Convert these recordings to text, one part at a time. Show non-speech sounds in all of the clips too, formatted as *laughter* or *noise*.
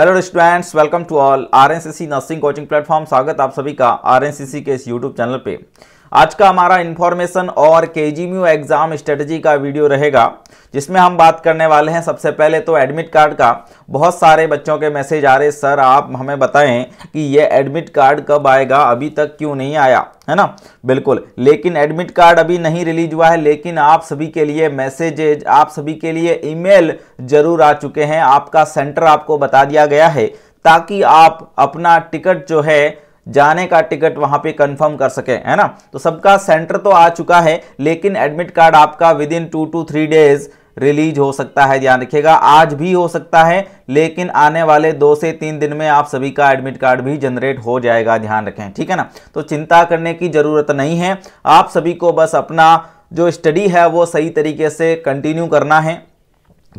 hello students welcome to all RNCC nursing coaching platform स्वागत आप सभी का आरएनसीसी के इस यूट्यूब चैनल पे आज का हमारा इन्फॉर्मेशन और के जी एग्ज़ाम स्ट्रेटजी का वीडियो रहेगा जिसमें हम बात करने वाले हैं सबसे पहले तो एडमिट कार्ड का बहुत सारे बच्चों के मैसेज आ रहे सर आप हमें बताएं कि ये एडमिट कार्ड कब आएगा अभी तक क्यों नहीं आया है ना बिल्कुल लेकिन एडमिट कार्ड अभी नहीं रिलीज हुआ है लेकिन आप सभी के लिए मैसेजेज आप सभी के लिए ईमेल जरूर आ चुके हैं आपका सेंटर आपको बता दिया गया है ताकि आप अपना टिकट जो है जाने का टिकट वहां पे कंफर्म कर सके है ना तो सबका सेंटर तो आ चुका है लेकिन एडमिट कार्ड आपका within two to three days release हो सकता है ध्यान रखिएगा आज भी हो सकता है लेकिन आने वाले दो से तीन दिन में आप सभी का एडमिट कार्ड भी जनरेट हो जाएगा ध्यान रखें ठीक है ना तो चिंता करने की ज़रूरत नहीं है आप सभी को बस अपना जो स्टडी है वो सही तरीके से कंटिन्यू करना है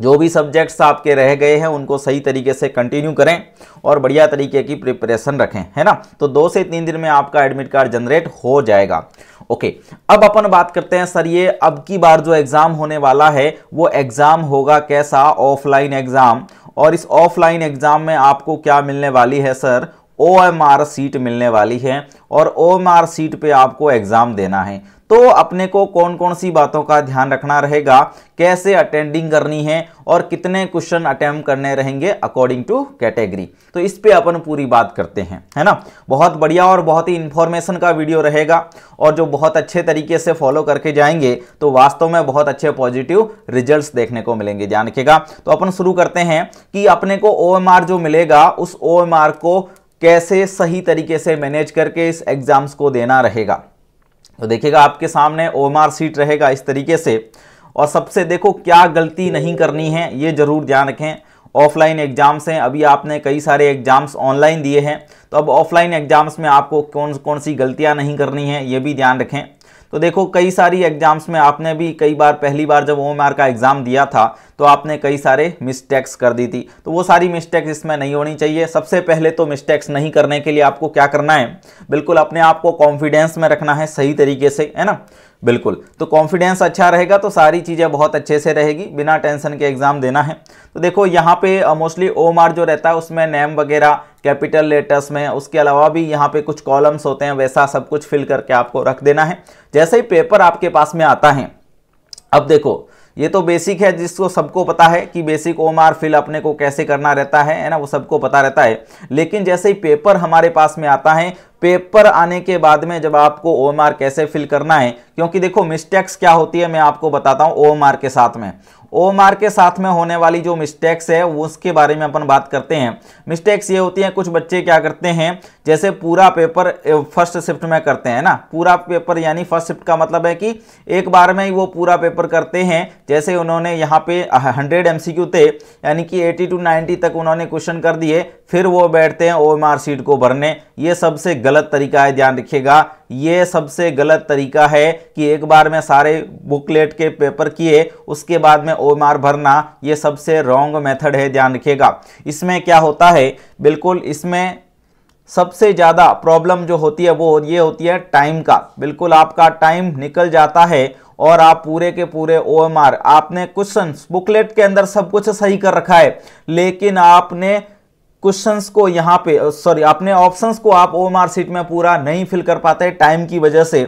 जो भी सब्जेक्ट्स आपके रह गए हैं उनको सही तरीके से कंटिन्यू करें और बढ़िया तरीके की प्रिपरेशन रखें है ना तो दो से तीन दिन में आपका एडमिट कार्ड जनरेट हो जाएगा ओके अब अपन बात करते हैं सर ये अब की बार जो एग्ज़ाम होने वाला है वो एग्ज़ाम होगा कैसा ऑफलाइन एग्ज़ाम और इस ऑफलाइन एग्ज़ाम में आपको क्या मिलने वाली है sir O M R sheet मिलने वाली है और ओ एम आर सीट पे आपको एग्ज़ाम देना है तो अपने को कौन कौन सी बातों का ध्यान रखना रहेगा कैसे अटेंडिंग करनी है और कितने क्वेश्चन अटैम्प्ट करने रहेंगे अकॉर्डिंग टू कैटेगरी तो इस पे अपन पूरी बात करते हैं है ना बहुत बढ़िया और बहुत ही इंफॉर्मेशन का वीडियो रहेगा और जो बहुत अच्छे तरीके से फॉलो करके जाएंगे तो वास्तव में बहुत अच्छे पॉजिटिव रिजल्ट देखने को मिलेंगे ध्यान रखेगा तो अपन शुरू करते हैं कि अपने को ओ जो मिलेगा उस ओ को कैसे सही तरीके से मैनेज करके इस एग्जाम्स को देना रहेगा तो देखिएगा आपके सामने ओम सीट रहेगा इस तरीके से और सबसे देखो क्या गलती नहीं करनी है ये ज़रूर ध्यान रखें ऑफलाइन एग्ज़ाम्स हैं अभी आपने कई सारे एग्ज़ाम्स ऑनलाइन दिए हैं तो अब ऑफलाइन एग्ज़ाम्स में आपको कौन कौन सी गलतियां नहीं करनी है ये भी ध्यान रखें तो देखो कई सारी एग्जाम्स में आपने भी कई बार पहली बार जब ओ का एग्ज़ाम दिया था तो आपने कई सारे मिस्टेक्स कर दी थी तो वो सारी मिस्टेक्स इसमें नहीं होनी चाहिए सबसे पहले तो मिस्टेक्स नहीं करने के लिए आपको क्या करना है बिल्कुल अपने आप को कॉन्फिडेंस में रखना है सही तरीके से है ना बिल्कुल तो कॉन्फिडेंस अच्छा रहेगा तो सारी चीज़ें बहुत अच्छे से रहेगी बिना टेंशन के एग्ज़ाम देना है तो देखो यहाँ पे मोस्टली ओ मार जो रहता है उसमें नेम वगैरह कैपिटल लेटर्स में उसके अलावा भी यहाँ पे कुछ कॉलम्स होते हैं वैसा सब कुछ फिल करके आपको रख देना है जैसे ही पेपर आपके पास में आता है अब देखो ये तो बेसिक है जिसको सबको पता है कि बेसिक ओम आर फिल अपने को कैसे करना रहता है है ना वो सबको पता रहता है लेकिन जैसे ही पेपर हमारे पास में आता है पेपर आने के बाद में जब आपको ओ कैसे फिल करना है क्योंकि देखो मिस्टेक्स क्या होती है मैं आपको बताता हूँ ओ के साथ में ओ के साथ में होने वाली जो मिस्टेक्स है उसके बारे में अपन बात करते हैं मिस्टेक्स ये होती हैं कुछ बच्चे क्या करते हैं जैसे पूरा पेपर फर्स्ट शिफ्ट में करते हैं ना पूरा पेपर यानी फर्स्ट शिफ्ट का मतलब है कि एक बार में ही वो पूरा पेपर करते हैं जैसे उन्होंने यहाँ पे हंड्रेड एम थे यानी कि एटी टू नाइन्टी तक उन्होंने क्वेश्चन कर दिए फिर वो बैठते हैं ओ शीट को भरने ये सबसे गलत तरीका है ध्यान रखिएगा ये सबसे गलत तरीका है कि एक बार में सारे बुकलेट के पेपर किए उसके बाद में ओ भरना ये सबसे रॉन्ग मेथड है ध्यान रखिएगा इसमें क्या होता है बिल्कुल इसमें सबसे ज़्यादा प्रॉब्लम जो होती है वो ये होती है टाइम का बिल्कुल आपका टाइम निकल जाता है और आप पूरे के पूरे ओ आपने क्वेश्चन बुकलेट के अंदर सब कुछ सही कर रखा है लेकिन आपने क्वेश्चंस को यहाँ पे सॉरी अपने ऑप्शंस को आप ओ सीट में पूरा नहीं फिल कर पाते टाइम की वजह से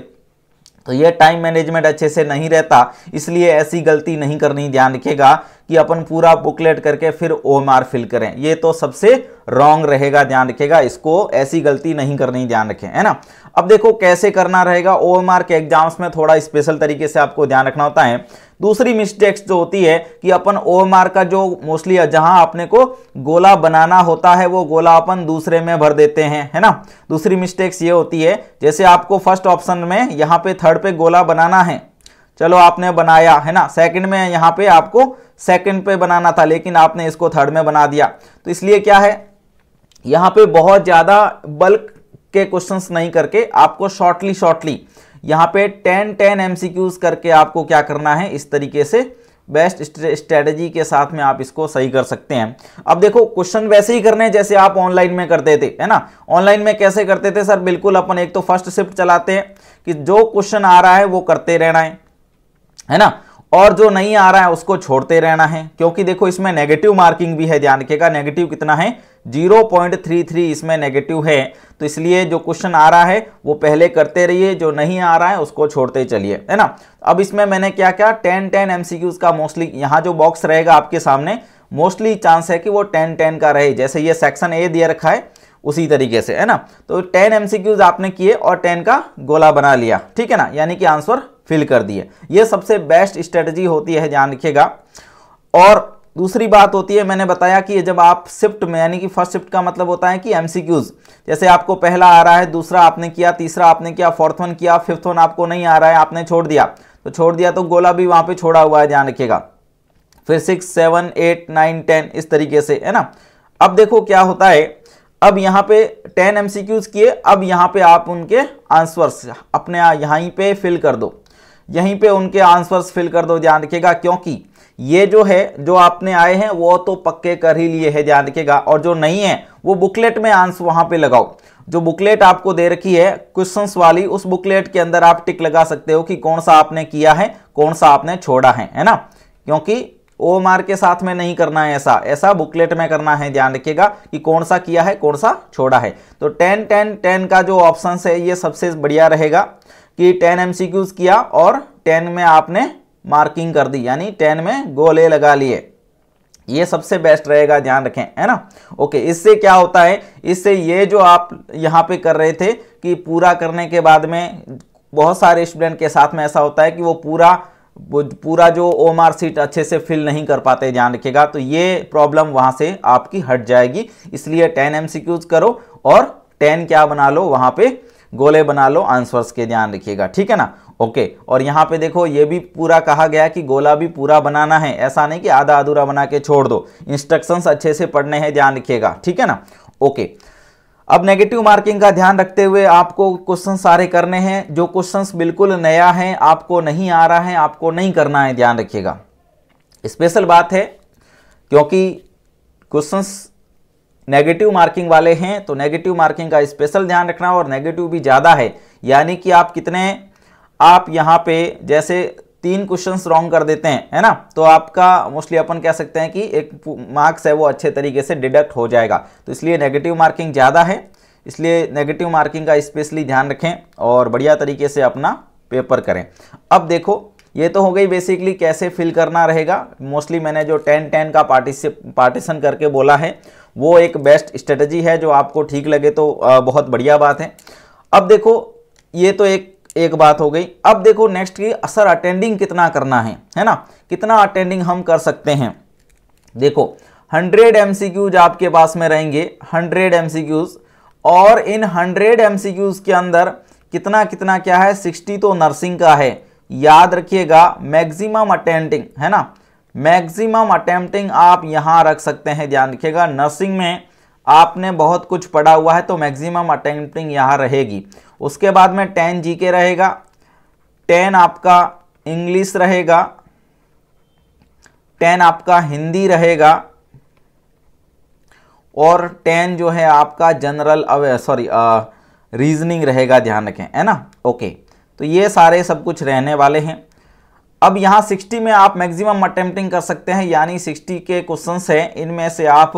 तो ये टाइम मैनेजमेंट अच्छे से नहीं रहता इसलिए ऐसी गलती नहीं करनी ध्यान रखिएगा कि अपन पूरा बुकलेट करके फिर ओ फिल करें ये तो सबसे रॉन्ग रहेगा ध्यान रखेगा इसको ऐसी गलती नहीं करनी ध्यान रखें है ना अब देखो कैसे करना रहेगा ओ के एग्जाम्स में थोड़ा स्पेशल तरीके से आपको ध्यान रखना होता है दूसरी मिस्टेक्स जो होती है कि अपन ओ का जो मोस्टली जहां अपने को गोला बनाना होता है वो गोला अपन दूसरे में भर देते हैं है ना दूसरी मिस्टेक्स ये होती है जैसे आपको फर्स्ट ऑप्शन में यहाँ पे थर्ड पे गोला बनाना है चलो आपने बनाया है ना सेकंड में यहाँ पे आपको सेकंड पे बनाना था लेकिन आपने इसको थर्ड में बना दिया तो इसलिए क्या है यहाँ पे बहुत ज़्यादा बल्क के क्वेश्चंस नहीं करके आपको शॉर्टली शॉर्टली यहाँ पे टेन टेन एम करके आपको क्या करना है इस तरीके से बेस्ट स्ट्रेटजी के साथ में आप इसको सही कर सकते हैं अब देखो क्वेश्चन वैसे ही करने जैसे आप ऑनलाइन में करते थे है ना ऑनलाइन में कैसे करते थे सर बिल्कुल अपन एक तो फर्स्ट शिफ्ट चलाते हैं कि जो क्वेश्चन आ रहा है वो करते रहना है है ना और जो नहीं आ रहा है उसको छोड़ते रहना है क्योंकि देखो इसमें नेगेटिव मार्किंग भी है ध्यान रखिएगा नेगेटिव कितना है 0.33 इसमें नेगेटिव है तो इसलिए जो क्वेश्चन आ रहा है वो पहले करते रहिए जो नहीं आ रहा है उसको छोड़ते चलिए है ना अब इसमें मैंने क्या क्या 10 10 एमसीक्यूज का मोस्टली यहाँ जो बॉक्स रहेगा आपके सामने मोस्टली चांस है कि वो 10 10 का रहे जैसे ये सेक्शन ए दिया रखा है उसी तरीके से है ना तो टेन एमसीक्यूज आपने किए और टेन का गोला बना लिया ठीक है ना यानी कि आंसर फिल कर दिए ये सबसे बेस्ट स्ट्रेटजी होती है ध्यान रखिएगा और दूसरी बात होती है मैंने बताया कि जब आप शिफ्ट में यानी कि फर्स्ट शिफ्ट का मतलब होता है कि एम जैसे आपको पहला आ रहा है दूसरा आपने किया तीसरा आपने किया फोर्थ वन किया फिफ्थ वन आपको नहीं आ रहा है आपने छोड़ दिया तो छोड़ दिया तो गोला भी वहाँ पे छोड़ा हुआ है ध्यान रखिएगा फिर six seven eight nine ten इस तरीके से है ना अब देखो क्या होता है अब यहाँ पे टेन एम किए अब यहाँ पे आप उनके आंसर्स अपने यहाँ पे फिल कर दो यहीं पे उनके आंसर्स फिल कर दो ध्यान रखिएगा क्योंकि ये जो है जो आपने आए हैं वो तो पक्के कर ही लिए है ध्यान रखिएगा और जो नहीं है वो बुकलेट में आंसर वहां पे लगाओ जो बुकलेट आपको दे रखी है क्वेश्चंस वाली उस बुकलेट के अंदर आप टिक लगा सकते हो कि कौन सा आपने किया है कौन सा आपने छोड़ा है है ना क्योंकि ओ मार के साथ में नहीं करना है ऐसा ऐसा बुकलेट में करना है ध्यान रखिएगा कि कौन सा किया है कौन सा छोड़ा है तो टेन टेन टेन का जो ऑप्शन है ये सबसे बढ़िया रहेगा कि टेन एम किया और टेन में आपने मार्किंग कर दी यानी टेन में गोले लगा लिए ये सबसे बेस्ट रहेगा ध्यान रखें है ना ओके इससे क्या होता है इससे ये जो आप यहाँ पे कर रहे थे कि पूरा करने के बाद में बहुत सारे स्टूडेंट के साथ में ऐसा होता है कि वो पूरा पूरा जो ओम आर सीट अच्छे से फिल नहीं कर पाते ध्यान रखिएगा तो ये प्रॉब्लम वहाँ से आपकी हट जाएगी इसलिए टेन एम करो और टेन क्या बना लो वहाँ पे गोले बना लो आंसर्स के ध्यान रखिएगा ठीक है ना ओके और यहाँ पे देखो ये भी पूरा कहा गया कि गोला भी पूरा बनाना है ऐसा नहीं कि आधा अधूरा बना के छोड़ दो इंस्ट्रक्शंस अच्छे से पढ़ने हैं ध्यान रखिएगा ठीक है ना ओके अब नेगेटिव मार्किंग का ध्यान रखते हुए आपको क्वेश्चन सारे करने हैं जो क्वेश्चंस बिल्कुल नया है आपको नहीं आ रहा है आपको नहीं करना है ध्यान रखिएगा स्पेशल बात है क्योंकि क्वेश्चंस नेगेटिव मार्किंग वाले हैं तो नेगेटिव मार्किंग का स्पेशल ध्यान रखना और नेगेटिव भी ज़्यादा है यानी कि आप कितने आप यहाँ पे जैसे तीन क्वेश्चन रॉन्ग कर देते हैं है ना तो आपका मोस्टली अपन कह सकते हैं कि एक मार्क्स है वो अच्छे तरीके से डिडक्ट हो जाएगा तो इसलिए नेगेटिव मार्किंग ज़्यादा है इसलिए नेगेटिव मार्किंग का स्पेशली ध्यान रखें और बढ़िया तरीके से अपना पेपर करें अब देखो ये तो हो गई बेसिकली कैसे फिल करना रहेगा मोस्टली मैंने जो टेन टेन का पार्टिसिप पार्टीशन करके बोला है वो एक बेस्ट स्ट्रेटजी है जो आपको ठीक लगे तो बहुत बढ़िया बात है अब देखो ये तो एक एक बात हो गई अब देखो नेक्स्ट की असर अटेंडिंग कितना करना है है ना कितना अटेंडिंग हम कर सकते हैं देखो 100 एम आपके पास में रहेंगे 100 एम और इन 100 एम के अंदर कितना कितना क्या है 60 तो नर्सिंग का है याद रखिएगा मैक्सिमम अटेम्प्टिंग है ना मैक्सिमम अटेम्प्टिंग आप यहां रख सकते हैं ध्यान रखिएगा नर्सिंग में आपने बहुत कुछ पढ़ा हुआ है तो मैक्सिमम अटेम्प्टिंग यहां रहेगी उसके बाद में टेन जी के रहेगा टेन आपका इंग्लिश रहेगा टेन आपका हिंदी रहेगा और टेन जो है आपका जनरल अवे सॉरी रीजनिंग रहेगा ध्यान रखें है ना ओके तो ये सारे सब कुछ रहने वाले हैं अब यहाँ 60 में आप मैक्सिमम अटेम्प्टिंग कर सकते हैं यानी 60 के क्वेश्चंस हैं इनमें से आप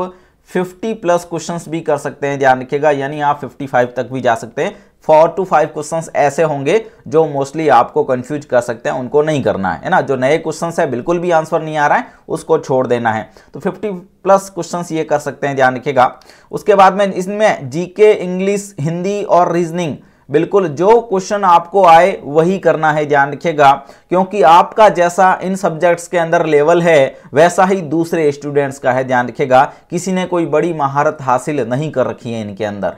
50 प्लस क्वेश्चंस भी कर सकते हैं ध्यान रखिएगा यानी आप 55 तक भी जा सकते हैं फोर टू फाइव क्वेश्चंस ऐसे होंगे जो मोस्टली आपको कंफ्यूज कर सकते हैं उनको नहीं करना है ना जो नए क्वेश्चंस है बिल्कुल भी आंसर नहीं आ रहा है उसको छोड़ देना है तो 50 प्लस क्वेश्चंस ये कर सकते हैं ध्यान रखिएगा उसके बाद में इसमें जीके इंग्लिश हिंदी और रीजनिंग बिल्कुल जो क्वेश्चन आपको आए वही करना है ध्यान रखिएगा क्योंकि आपका जैसा इन सब्जेक्ट्स के अंदर लेवल है वैसा ही दूसरे स्टूडेंट्स का है ध्यान रखिएगा किसी ने कोई बड़ी महारत हासिल नहीं कर रखी है इनके अंदर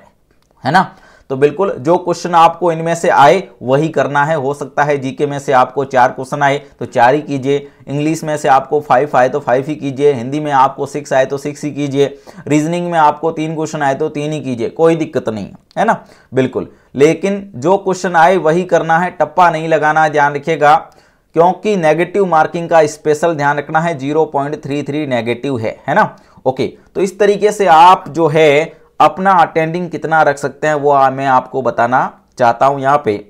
है ना तो बिल्कुल जो क्वेश्चन आपको इनमें से आए वही करना है हो सकता है जीके में से आपको चार क्वेश्चन आए तो चार ही कीजिए इंग्लिश में से आपको फाइव आए तो फाइव ही कीजिए हिंदी में आपको सिक्स आए तो सिक्स ही कीजिए रीजनिंग में आपको तीन क्वेश्चन आए तो तीन ही कीजिए कोई दिक्कत नहीं है ना बिल्कुल लेकिन जो क्वेश्चन आए वही करना है टप्पा नहीं लगाना ध्यान रखिएगा क्योंकि नेगेटिव मार्किंग का स्पेशल ध्यान रखना है थ्री नेगेटिव है है ना ओके तो इस तरीके से आप जो है अपना अटेंडिंग कितना रख सकते हैं वो मैं आपको बताना चाहता हूँ यहाँ पे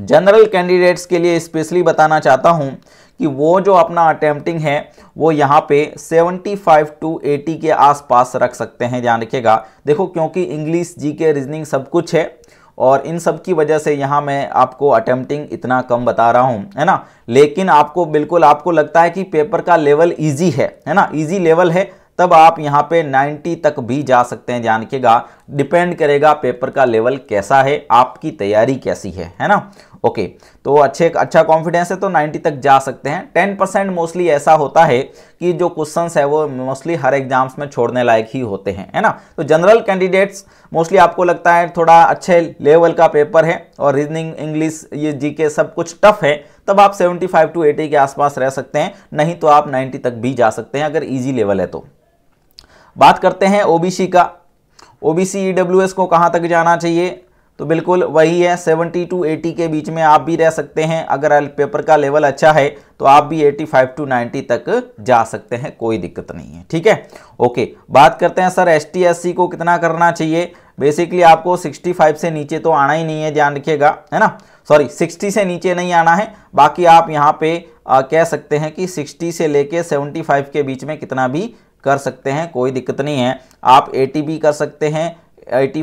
जनरल कैंडिडेट्स के लिए स्पेशली बताना चाहता हूँ कि वो जो अपना अटेम्प्टिंग है वो यहाँ पे 75 टू 80 के आसपास रख सकते हैं ध्यान रखिएगा देखो क्योंकि इंग्लिश जी के रीजनिंग सब कुछ है और इन सब की वजह से यहाँ मैं आपको अटेम्प्टिंग इतना कम बता रहा हूँ है ना लेकिन आपको बिल्कुल आपको लगता है कि पेपर का लेवल ईजी है है ना ईजी लेवल है तब आप यहाँ पे 90 तक भी जा सकते हैं जान केगा डिपेंड करेगा पेपर का लेवल कैसा है आपकी तैयारी कैसी है है ना ओके तो अच्छे अच्छा कॉन्फिडेंस है तो 90 तक जा सकते हैं 10 परसेंट मोस्टली ऐसा होता है कि जो क्वेश्चंस है वो मोस्टली हर एग्जाम्स में छोड़ने लायक ही होते हैं है ना तो जनरल कैंडिडेट्स मोस्टली आपको लगता है थोड़ा अच्छे लेवल का पेपर है और रीजनिंग इंग्लिश ये जी के सब कुछ टफ है तब आप सेवेंटी टू एटी के आसपास रह सकते हैं नहीं तो आप नाइन्टी तक भी जा सकते हैं अगर ईजी लेवल है तो बात करते हैं ओबीसी का ओबीसी ईडब्ल्यूएस e को कहाँ तक जाना चाहिए तो बिल्कुल वही है 70 टू 80 के बीच में आप भी रह सकते हैं अगर पेपर का लेवल अच्छा है तो आप भी 85 टू 90 तक जा सकते हैं कोई दिक्कत नहीं है ठीक है ओके बात करते हैं सर एस टी को कितना करना चाहिए बेसिकली आपको 65 से नीचे तो आना ही नहीं है ध्यान रखिएगा है ना सॉरी 60 से नीचे नहीं आना है बाकी आप यहाँ पे आ, कह सकते हैं कि 60 से लेके 75 के बीच में कितना भी कर सकते हैं कोई दिक्कत नहीं है आप ए भी कर सकते हैं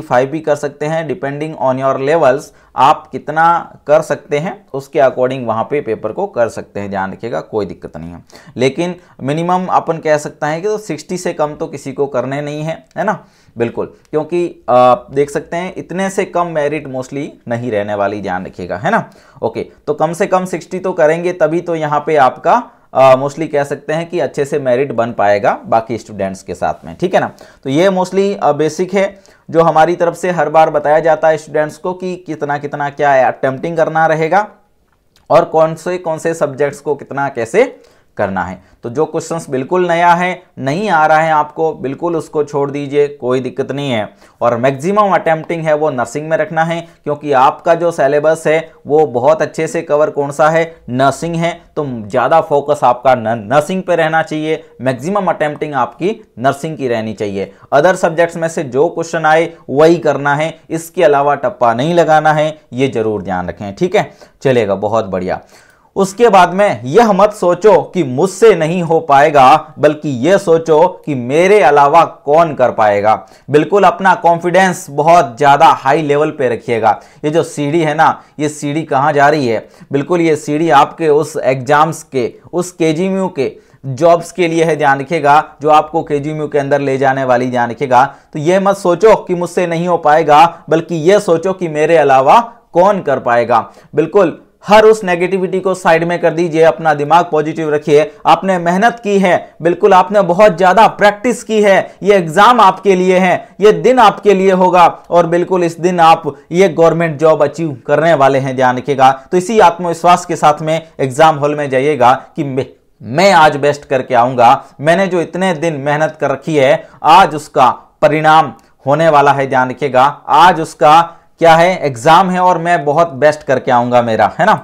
फाइव भी कर सकते हैं डिपेंडिंग ऑन योर लेवल्स आप कितना कर सकते हैं उसके अकॉर्डिंग वहाँ पे पेपर को कर सकते हैं ध्यान रखिएगा कोई दिक्कत नहीं है लेकिन मिनिमम अपन कह सकता है कि तो 60 से कम तो किसी को करने नहीं है है ना बिल्कुल क्योंकि आप देख सकते हैं इतने से कम मेरिट मोस्टली नहीं रहने वाली ध्यान रखिएगा है ना ओके तो कम से कम 60 तो करेंगे तभी तो यहाँ पे आपका मोस्टली कह सकते हैं कि अच्छे से मेरिट बन पाएगा बाकी स्टूडेंट्स के साथ में ठीक है ना तो ये मोस्टली बेसिक है जो हमारी तरफ से हर बार बताया जाता है स्टूडेंट्स को कि कितना कितना क्या अटेम्प्टिंग करना रहेगा और कौन से कौन से सब्जेक्ट्स को कितना कैसे करना है तो जो क्वेश्चंस बिल्कुल नया है नहीं आ रहा है आपको बिल्कुल उसको छोड़ दीजिए कोई दिक्कत नहीं है और मैक्सिमम अटेम्प्टिंग है वो नर्सिंग में रखना है क्योंकि आपका जो सिलेबस है वो बहुत अच्छे से कवर कौन सा है नर्सिंग है तो ज़्यादा फोकस आपका नर्सिंग पे रहना चाहिए मैक्सिमम अटेम्प्टिंग आपकी नर्सिंग की रहनी चाहिए अदर सब्जेक्ट्स में से जो क्वेश्चन आए वही करना है इसके अलावा टप्पा नहीं लगाना है ये जरूर ध्यान रखें ठीक है चलेगा बहुत बढ़िया उसके बाद में यह मत सोचो कि मुझसे नहीं हो पाएगा बल्कि यह सोचो कि मेरे अलावा कौन कर पाएगा बिल्कुल अपना कॉन्फिडेंस बहुत ज़्यादा हाई लेवल पे रखिएगा ये जो सीढ़ी है ना ये सीढ़ी कहाँ जा रही है बिल्कुल ये सीढ़ी आपके उस एग्जाम्स के उस के के जॉब्स के लिए है ध्यान रखेगा जो आपको के के अंदर ले जाने वाली ध्यान रखेगा तो यह मत सोचो कि मुझसे नहीं हो पाएगा बल्कि यह सोचो कि मेरे अलावा कौन कर पाएगा बिल्कुल हर उस नेगेटिविटी को साइड में कर दीजिए अपना दिमाग पॉजिटिव रखिए आपने मेहनत की है बिल्कुल आपने बहुत ज़्यादा प्रैक्टिस की है ये एग्ज़ाम आपके लिए है ये दिन आपके लिए होगा और बिल्कुल इस दिन आप ये गवर्नमेंट जॉब अचीव करने वाले हैं ध्यान रखिएगा तो इसी आत्मविश्वास के साथ में एग्ज़ाम हॉल में जाइएगा कि मैं आज बेस्ट करके आऊंगा मैंने जो इतने दिन मेहनत कर रखी है आज उसका परिणाम होने वाला है ध्यान रखिएगा आज उसका क्या है एग्जाम है और मैं बहुत बेस्ट करके आऊंगा मेरा है ना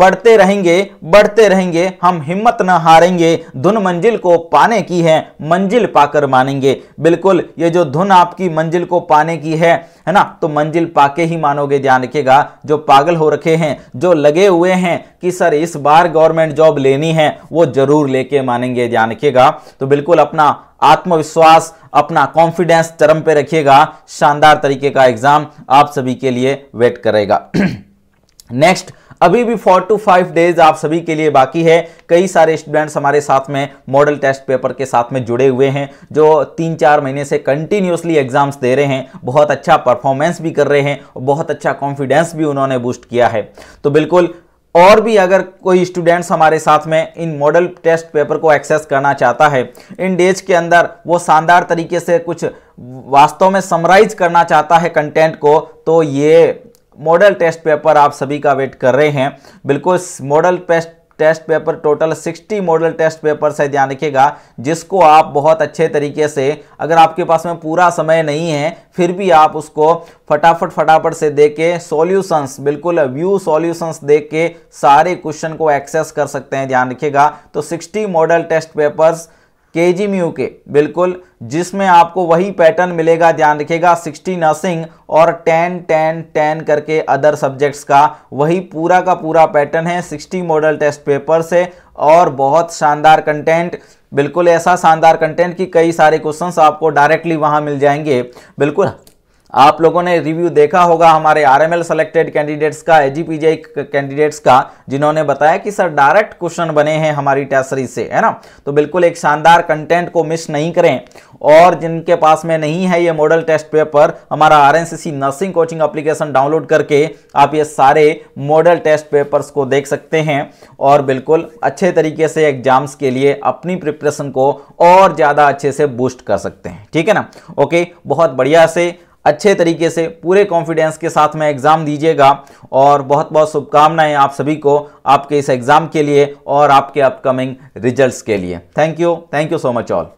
बढ़ते रहेंगे बढ़ते रहेंगे हम हिम्मत ना हारेंगे धुन मंजिल को पाने की है मंजिल पाकर मानेंगे बिल्कुल ये जो धुन आपकी मंजिल को पाने की है है ना तो मंजिल पाके ही मानोगे ध्यान रखेगा जो पागल हो रखे हैं जो लगे हुए हैं कि सर इस बार गवर्नमेंट जॉब लेनी है वो जरूर लेके मानेंगे ध्यान रखेगा तो बिल्कुल अपना आत्मविश्वास अपना कॉन्फिडेंस चरम पे रखिएगा शानदार तरीके का एग्जाम आप सभी के लिए वेट करेगा नेक्स्ट *clears throat* अभी भी फोर टू फाइव डेज आप सभी के लिए बाकी है कई सारे स्टूडेंट्स हमारे साथ में मॉडल टेस्ट पेपर के साथ में जुड़े हुए हैं जो तीन चार महीने से कंटिन्यूसली एग्जाम्स दे रहे हैं बहुत अच्छा परफॉर्मेंस भी कर रहे हैं और बहुत अच्छा कॉन्फिडेंस भी उन्होंने बूस्ट किया है तो बिल्कुल और भी अगर कोई स्टूडेंट्स हमारे साथ में इन मॉडल टेस्ट पेपर को एक्सेस करना चाहता है इन डेज के अंदर वो शानदार तरीके से कुछ वास्तव में समराइज करना चाहता है कंटेंट को तो ये मॉडल टेस्ट पेपर आप सभी का वेट कर रहे हैं बिल्कुल model test test paper total 60 model test paper है ध्यान रखिएगा जिसको आप बहुत अच्छे तरीके से अगर आपके पास में पूरा समय नहीं है फिर भी आप उसको फटाफट फटाफट से दे के सॉल्यूशंस बिल्कुल व्यू सॉल्यूशंस दे के सारे क्वेश्चन को एक्सेस कर सकते हैं ध्यान रखिएगा तो 60 मॉडल टेस्ट पेपर्स के जी म्यू के बिल्कुल जिसमें आपको वही पैटर्न मिलेगा ध्यान रखिएगा सिक्सटी नर्सिंग और टेन टेन टेन करके अदर सब्जेक्ट्स का वही पूरा का पूरा पैटर्न है सिक्सटी मॉडल टेस्ट पेपर से और बहुत शानदार कंटेंट बिल्कुल ऐसा शानदार कंटेंट कि कई सारे क्वेश्चंस आपको डायरेक्टली वहां मिल जाएंगे बिल्कुल आप लोगों ने रिव्यू देखा होगा हमारे आरएमएल सेलेक्टेड कैंडिडेट्स का एजीपीजे कैंडिडेट्स का जिन्होंने बताया कि सर डायरेक्ट क्वेश्चन बने हैं हमारी टेस्टरी से है ना तो बिल्कुल एक शानदार कंटेंट को मिस नहीं करें और जिनके पास में नहीं है ये मॉडल टेस्ट पेपर हमारा R nursing coaching application download करके आप ये सारे मॉडल टेस्ट पेपर्स को देख सकते हैं और बिल्कुल अच्छे तरीके से एग्जाम्स के लिए अपनी प्रिपरेशन को और ज़्यादा अच्छे से बूस्ट कर सकते हैं ठीक है ना ओके बहुत बढ़िया से अच्छे तरीके से पूरे कॉन्फिडेंस के साथ में एग्ज़ाम दीजिएगा और बहुत बहुत शुभकामनाएं आप सभी को आपके इस एग्ज़ाम के लिए और आपके अपकमिंग रिजल्ट्स के लिए thank you thank you so much all